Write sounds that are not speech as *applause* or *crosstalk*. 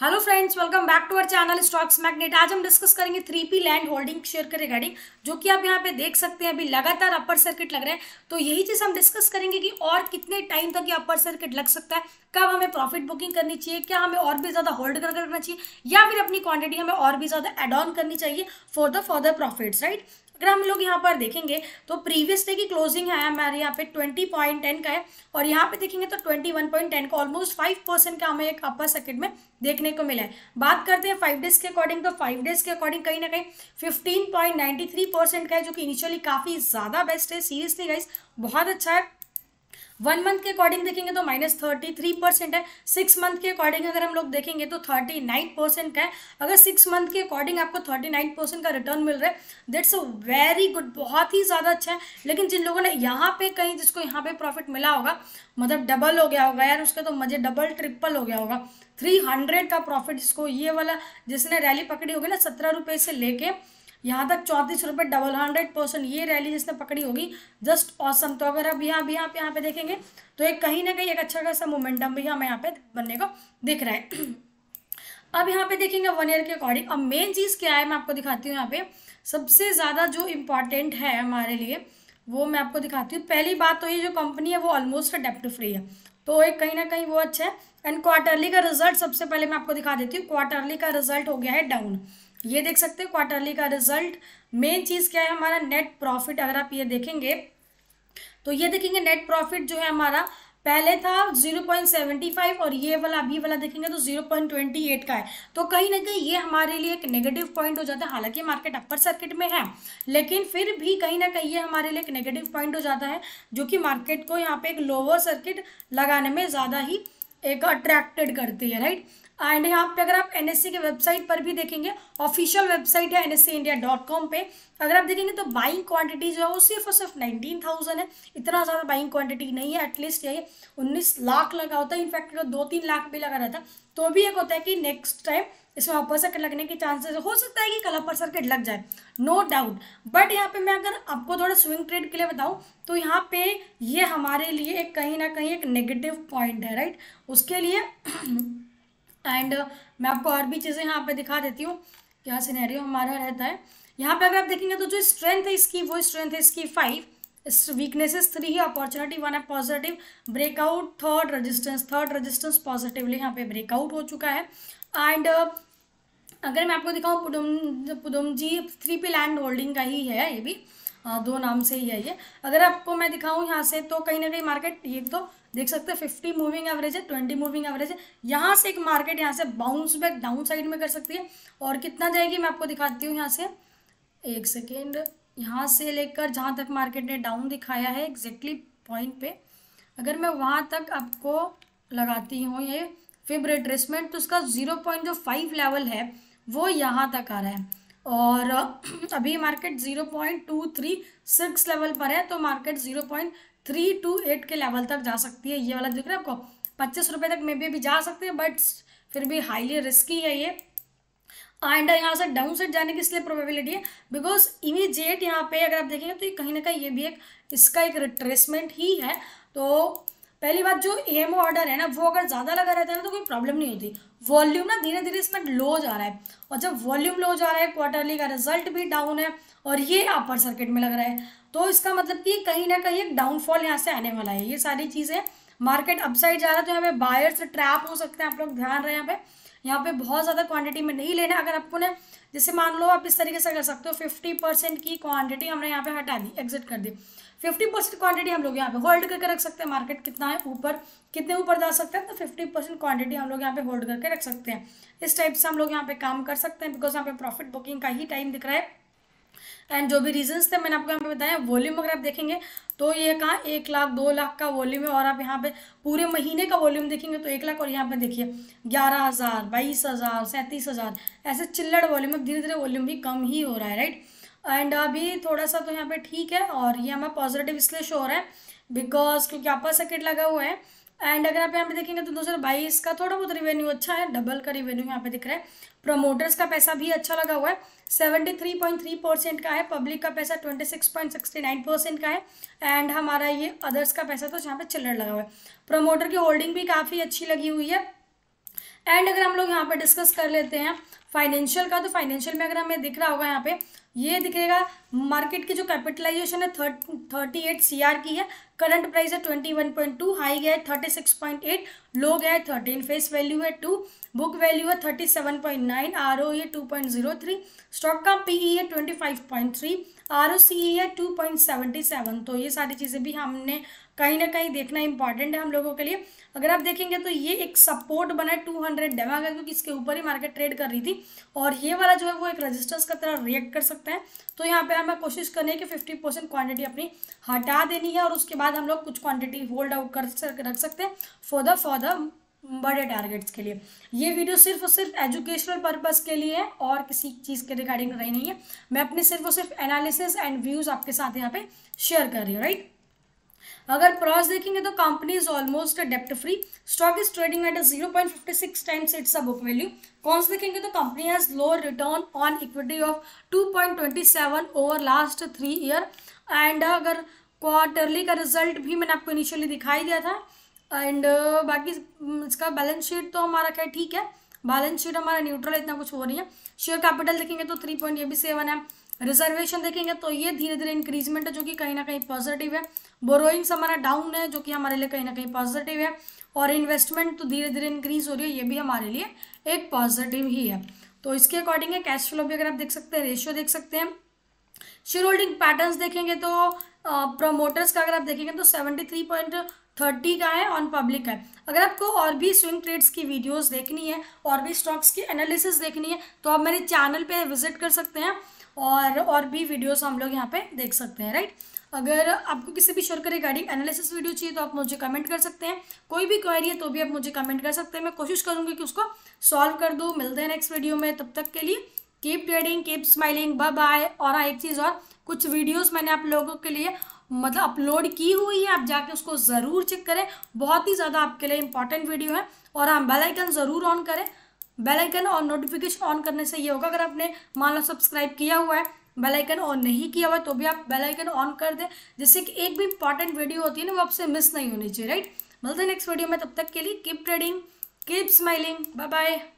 hello friends welcome back to our channel stocks magnet आज हम discuss करेंगे three P land holding share के regarding जो कि आप यहाँ पे देख सकते हैं अभी लगातार अपर सर्किट लग रहे हैं तो यही चीज हम डिस्कस करेंगे कि और कितने टाइम तक ये अपर सर्किट लग सकता है कब हमें प्रॉफिट बुकिंग करनी चाहिए क्या हमें और भी ज्यादा होल्ड कर करना चाहिए या फिर अपनी क्वांटिटी हमें और भी ज्यादा एड ऑन करनी चाहिए for the further profits right अगर हम लोग यहाँ पर देखेंगे तो प्रीवियस डे की क्लोजिंग है हमारे यहाँ पे ट्वेंटी पॉइंट टेन का है और यहाँ पे देखेंगे तो ट्वेंटी वन पॉइंट टेन का ऑलमोस्ट फाइव परसेंट का हमें एक अपर सर्किट में देखने देखने को मिला है बात करते हैं फाइव डेज के अकॉर्डिंग तो फाइव डेज के अकॉर्डिंग कहीं ना कहीं fifteen point ninety three percent का है जो कि इनिशियली काफ़ी ज़्यादा बेस्ट है सीरियसली गाइस बहुत अच्छा है वन मंथ के अकॉर्डिंग देखेंगे तो माइनस थर्टी थ्री परसेंट है सिक्स मंथ के अकॉर्डिंग अगर हम लोग देखेंगे तो थर्टी नाइन परसेंट का है अगर सिक्स मंथ के अकॉर्डिंग आपको थर्टी नाइन परसेंट का रिटर्न मिल रहा है दैट्स अ वेरी गुड बहुत ही ज़्यादा अच्छा है लेकिन जिन लोगों ने यहाँ पे कहीं जिसको यहाँ पे प्रॉफिट मिला होगा मतलब डबल हो गया होगा यार उसका तो मजे डबल ट्रिपल हो गया होगा थ्री हंड्रेड का प्रॉफिट जिसको ये वाला जिसने रैली पकड़ी होगी ना सत्रह रुपये से लेके यहाँ तक चौंतीस रुपये डबल हंड्रेड परसेंट ये रैली जिसने पकड़ी होगी जस्ट ऑसम तो अगर अब यहाँ भी आप यहाँ पे देखेंगे तो एक कहीं ना कहीं एक अच्छा खासा मोमेंटम भी हमें यहाँ पे बनने को दिख रहा है *clears throat* अब यहाँ पे देखेंगे वन ईयर के अकॉर्डिंग अब मेन चीज़ क्या है मैं आपको दिखाती हूँ यहाँ पे सबसे ज़्यादा जो इम्पॉर्टेंट है हमारे लिए वो मैं आपको दिखाती हूँ पहली बात तो ये जो कंपनी है वो ऑलमोस्ट डेप्ट फ्री है तो एक कहीं ना कहीं वो अच्छा है एंड क्वार्टरली का रिजल्ट सबसे पहले मैं आपको दिखा देती हूँ क्वार्टरली का रिजल्ट हो गया है डाउन ये देख सकते हैं क्वार्टरली का रिजल्ट मेन चीज़ क्या है हमारा नेट प्रॉफिट अगर आप ये देखेंगे तो ये देखेंगे नेट प्रॉफिट जो है हमारा पहले था 0.75 और ये वाला अभी वाला देखेंगे तो 0.28 का है तो कहीं ना कहीं ये हमारे लिए एक नेगेटिव पॉइंट हो जाता है हालांकि मार्केट अपर सर्किट में है लेकिन फिर भी कहीं ना कहीं ये हमारे लिए एक नेगेटिव पॉइंट हो जाता है जो कि मार्केट को यहाँ पे एक लोअर सर्किट लगाने में ज़्यादा ही एक अट्रैक्टेड करती है राइट एंड यहाँ पे अगर आप सी e के वेबसाइट पर भी देखेंगे ऑफिशियल वेबसाइट है सी इंडिया डॉट कॉम पे अगर आप देखेंगे तो बाइंग क्वांटिटी जो है वो सिर्फ और सिर्फ नाइनटीन थाउजेंड है इतना ज़्यादा बाइंग क्वांटिटी नहीं है एटलीस्ट ये उन्नीस लाख लगा होता है इनफैक्ट अगर दो तीन लाख भी लगा रहता तो भी एक होता है कि नेक्स्ट टाइम इसमें अपर सर्किट लगने के चांसेस हो सकता है कि कल अपर सर्किट लग जाए नो डाउट बट यहाँ पे मैं अगर आपको थोड़ा स्विंग ट्रेड के लिए बताऊँ तो यहाँ पे ये हमारे लिए एक कहीं ना कहीं एक नेगेटिव पॉइंट है राइट उसके लिए *clears throat* एंड uh, मैं आपको और भी चीज़ें यहाँ पे दिखा देती हूँ क्या सिनेरियो हमारा रहता है यहाँ पे अगर आप देखेंगे तो जो स्ट्रेंथ है इसकी वो स्ट्रेंथ है इसकी फाइव वीकनेसेस थ्री है अपॉर्चुनिटी वन है positive breakout third resistance third resistance positively यहाँ पे ब्रेकआउट हो चुका है एंड uh, अगर मैं आपको दिखाऊँ पुदम पुदम जी थ्री पे लैंड होल्डिंग का ही है ये भी दो नाम से ही है ये अगर आपको मैं दिखाऊँ यहाँ से तो कहीं ना कहीं मार्केट ये तो देख सकते हैं फिफ्टी मूविंग एवरेज है ट्वेंटी मूविंग एवरेज है यहाँ से एक मार्केट यहाँ से बाउंस बैक डाउन साइड में कर सकती है और कितना जाएगी मैं आपको दिखाती हूँ यहाँ से एक सेकेंड यहाँ से लेकर जहाँ तक मार्केट ने डाउन दिखाया है एग्जैक्टली पॉइंट पे अगर मैं वहाँ तक आपको लगाती हूँ ये फिब रिट्रेसमेंट तो उसका ज़ीरो पॉइंट जो फाइव लेवल है वो यहाँ तक आ रहा है और अभी market zero point two three six level पर है तो market zero point three two eight के लेवल तक जा सकती है ये वाला दिख रहा है आपको पच्चीस रुपये तक मे बी अभी जा सकते हैं बट फिर भी हाईली रिस्की है ये एंड यहाँ से डाउन साइड जाने की इसलिए प्रोबेबिलिटी है बिकॉज इमीजिएट यहाँ पे अगर आप देखेंगे तो कहीं ना कहीं ये भी एक इसका एक रिट्रेसमेंट ही है तो पहली बात जो एम ऑर्डर है ना वो अगर ज़्यादा लगा रहता है ना तो कोई प्रॉब्लम नहीं होती वॉल्यूम ना धीरे धीरे इसमें लो जा रहा है और जब वॉल्यूम लो जा रहा है क्वार्टरली का रिजल्ट भी डाउन है और ये अपर सर्किट में लग रहा है तो इसका मतलब कि कहीं ना कहीं एक डाउनफॉल यहाँ से आने वाला है ये सारी चीज़ें मार्केट अपसाइड जा रहा है तो यहाँ पे बायर्स ट्रैप हो सकते हैं आप लोग ध्यान रहे यहाँ पे यहाँ पे बहुत ज़्यादा क्वांटिटी में नहीं लेना अगर आपको ने जैसे मान लो आप इस तरीके से कर सकते हो फिफ्टी परसेंट की क्वांटिटी हमने यहाँ पे हटा दी एग्जिट कर दी फिफ्टी परसेंट क्वांटिटी हम लोग यहाँ पे होल्ड करके रख सकते हैं मार्केट कितना है ऊपर कितने ऊपर जा सकते हैं तो फिफ्टी परसेंट क्वांटिटी हम लोग यहाँ पे होल्ड करके रख सकते हैं इस टाइप से हम लोग यहाँ पे काम कर सकते हैं बिकॉज यहाँ पे प्रॉफिट बुकिंग का ही टाइम दिख रहा है एंड जो भी रीजंस थे मैंने आपको यहाँ पे बताया वॉल्यूम अगर आप देखेंगे तो ये कहा एक लाख दो लाख का वॉल्यूम है और आप यहाँ पे पूरे महीने का वॉल्यूम देखेंगे तो एक लाख और यहाँ पे देखिए ग्यारह हज़ार बाईस हज़ार सैंतीस हज़ार ऐसे चिल्लड़ वॉल्यूम अब धीरे धीरे वॉल्यूम भी कम ही हो रहा है राइट एंड अभी थोड़ा सा तो यहाँ पे ठीक है और ये हमारा पॉजिटिव इसलिए शो हो रहा है बिकॉज क्योंकि आपका सर्किट लगा हुआ है एंड अगर आप यहाँ पे देखेंगे तो दो हज़ार बाईस का थोड़ा बहुत रिवेन्यू अच्छा है डबल का रिवेन्यू यहाँ पे दिख रहा है प्रमोटर्स का पैसा भी अच्छा लगा हुआ है seventy three point three percent का है पब्लिक का पैसा twenty six point sixty nine percent का है एंड हमारा ये अदर्स का पैसा तो यहाँ पे चिल्लर लगा हुआ है प्रमोटर की होल्डिंग भी काफ़ी अच्छी लगी हुई है एंड अगर हम लोग यहाँ पे डिस्कस कर लेते हैं फाइनेंशियल का तो फाइनेंशियल में अगर हमें दिख रहा होगा यहाँ पे ये दिखेगा मार्केट की जो कैपिटलाइजेशन है थर्टी एट सी आर की है करंट प्राइस है twenty one point two high गया है thirty six point eight low गया है थर्टीन फेस वैल्यू है टू बुक वैल्यू है thirty seven point nine R O ये two point zero three stock का पी ई है twenty five point three R O C E है two point seventy seven तो ये सारी चीज़ें भी हमने कहीं ना कहीं देखना इंपॉर्टेंट है हम लोगों के लिए अगर आप देखेंगे तो ये एक सपोर्ट बना है टू हंड्रेड डेमा गया क्योंकि इसके ऊपर ही मार्केट ट्रेड कर रही थी और ये वाला जो है वो एक रजिस्टर्स का तरह रिएक्ट कर सकता है तो यहाँ पे हमें कोशिश करनी है कि फिफ्टी परसेंट क्वान्टिटी अपनी हटा देनी है और उसके बाद हम लोग कुछ क्वान्टिटी होल्ड आउट कर रख सकते हैं फॉर द फॉर द बड़े टारगेट्स के लिए ये वीडियो सिर्फ और सिर्फ एजुकेशनल पर्पज़ के लिए है और किसी चीज़ के रिगार्डिंग रही नहीं है मैं अपने सिर्फ और सिर्फ एनालिसिस एंड व्यूज़ आपके साथ यहाँ पे शेयर कर रही हूँ राइट अगर प्रॉस देखेंगे तो कंपनी इज ऑलमोस्ट डेप्ट free stock is trading at zero point fifty six times it's a book value cons देखेंगे तो company has low return on equity of two point twenty seven over last three year and अगर quarterly का result भी मैंने आपको initially दिखाई दिया था एंड uh, बाकी इसका बैलेंस शीट तो हमारा क्या ठीक है बैलेंस शीट हमारा न्यूट्रल इतना कुछ हो रही है शेयर कैपिटल देखेंगे तो थ्री पॉइंट ये भी सेवन है रिजर्वेशन देखेंगे तो ये धीरे धीरे इंक्रीजमेंट है जो कि कहीं ना कहीं पॉजिटिव है बोरोइंग्स हमारा डाउन है जो कि हमारे लिए कहीं ना कहीं पॉजिटिव है और इन्वेस्टमेंट तो धीरे धीरे इंक्रीज हो रही है ये भी हमारे लिए एक पॉजिटिव ही है तो इसके अकॉर्डिंग है कैश फ्लो भी अगर आप देख सकते हैं रेशियो देख सकते हैं शेयर होल्डिंग पैटर्न देखेंगे तो प्रमोटर्स का अगर आप देखेंगे तो सेवेंटी थ्री पॉइंट थर्टी का है ऑन पब्लिक का है अगर आपको और भी स्विंग ट्रेड्स की वीडियोस देखनी है और भी स्टॉक्स की एनालिसिस देखनी है तो आप मेरे चैनल पे विजिट कर सकते हैं और और भी वीडियोस हम लोग यहाँ पे देख सकते हैं राइट अगर आपको किसी भी शोर के रिगार्डिंग एनालिसिस वीडियो चाहिए तो आप मुझे कमेंट कर सकते हैं कोई भी क्वेरी है तो भी आप मुझे कमेंट कर सकते हैं मैं कोशिश करूँगी कि उसको सॉल्व कर दूँ मिलते हैं नेक्स्ट वीडियो में तब तक के लिए keep trading keep smiling bye bye और हाँ, एक चीज़ और कुछ वीडियोज़ मैंने आप लोगों के लिए मतलब अपलोड की हुई है आप जाके उसको ज़रूर चेक करें बहुत ही ज़्यादा आपके लिए इंपॉर्टेंट वीडियो है और हाँ बेलाइकन ज़रूर ऑन करें बेलाइकन और नोटिफिकेशन ऑन करने से ये होगा अगर आपने मान लो सब्सक्राइब किया हुआ है बेलाइकन ऑन नहीं किया हुआ तो भी आप बेलाइकन ऑन कर दें जिससे कि एक भी इंपॉर्टेंट वीडियो होती है ना वो आपसे मिस नहीं होनी चाहिए राइट मिलते हैं नेक्स्ट वीडियो में तब तक के लिए keep trading keep smiling bye bye